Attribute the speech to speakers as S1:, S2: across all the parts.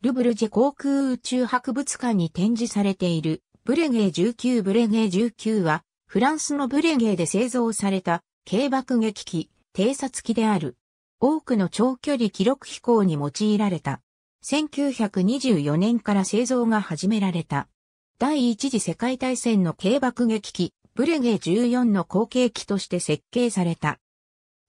S1: ルブルジェ航空宇宙博物館に展示されているブレゲー19ブレゲー19はフランスのブレゲーで製造された軽爆撃機、偵察機である。多くの長距離記録飛行に用いられた。1924年から製造が始められた。第一次世界大戦の軽爆撃機、ブレゲー14の後継機として設計された。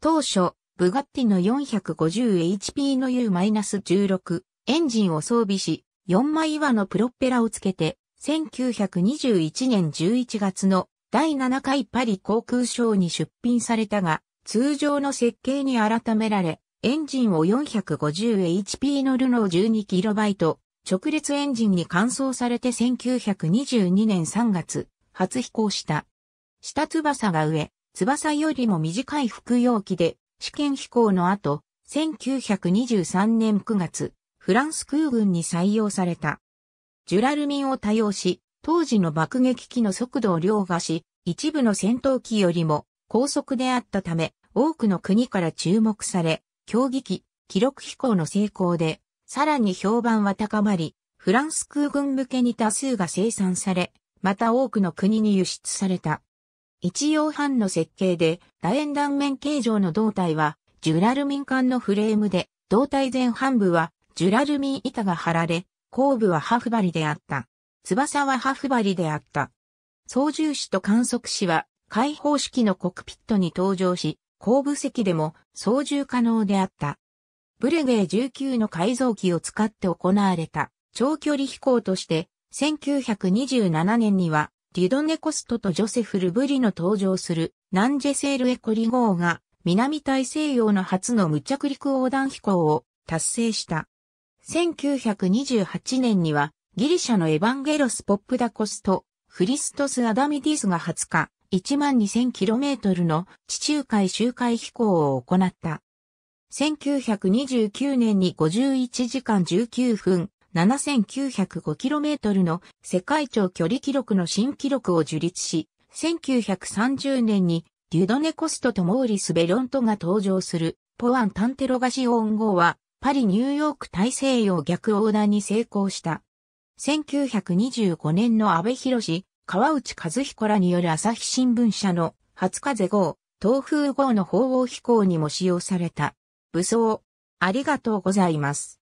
S1: 当初、ブガッティの 450HP の U-16 エンジンを装備し、4枚岩のプロペラをつけて、1921年11月の第7回パリ航空ショーに出品されたが、通常の設計に改められ、エンジンを 450HP のルノー 12kB 直列エンジンに換装されて1922年3月、初飛行した。下翼が上、翼よりも短い服用機で、試験飛行の後、1923年9月、フランス空軍に採用された。ジュラルミンを多用し、当時の爆撃機の速度を凌駕し、一部の戦闘機よりも高速であったため、多くの国から注目され、競技機、記録飛行の成功で、さらに評判は高まり、フランス空軍向けに多数が生産され、また多くの国に輸出された。一応半の設計で、楕円断面形状の胴体は、ジュラルミン艦のフレームで、胴体前半部はジュラルミン板が張られ、後部はハフバリであった。翼はハフバリであった。操縦士と観測士は開放式のコックピットに登場し、後部席でも操縦可能であった。ブレゲー19の改造機を使って行われた長距離飛行として、1927年にはデュドネコストとジョセフ・ルブリの登場するナンジェセール・エコリ号が南大西洋の初の無着陸横断飛行を達成した。1928年には、ギリシャのエヴァンゲロス・ポップダコスと、フリストス・アダミディスが20日、12000km の地中海周回飛行を行った。1929年に51時間19分 7905km の世界長距離記録の新記録を樹立し、1930年にデュドネコストとモーリス・ベロントが登場するポアン・タンテロガシオン号はパリ・ニューヨーク大西洋逆横断に成功した。1925年の安倍博士、川内和彦らによる朝日新聞社の初風号、東風号の鳳凰飛行にも使用された。武装、ありがとうございます。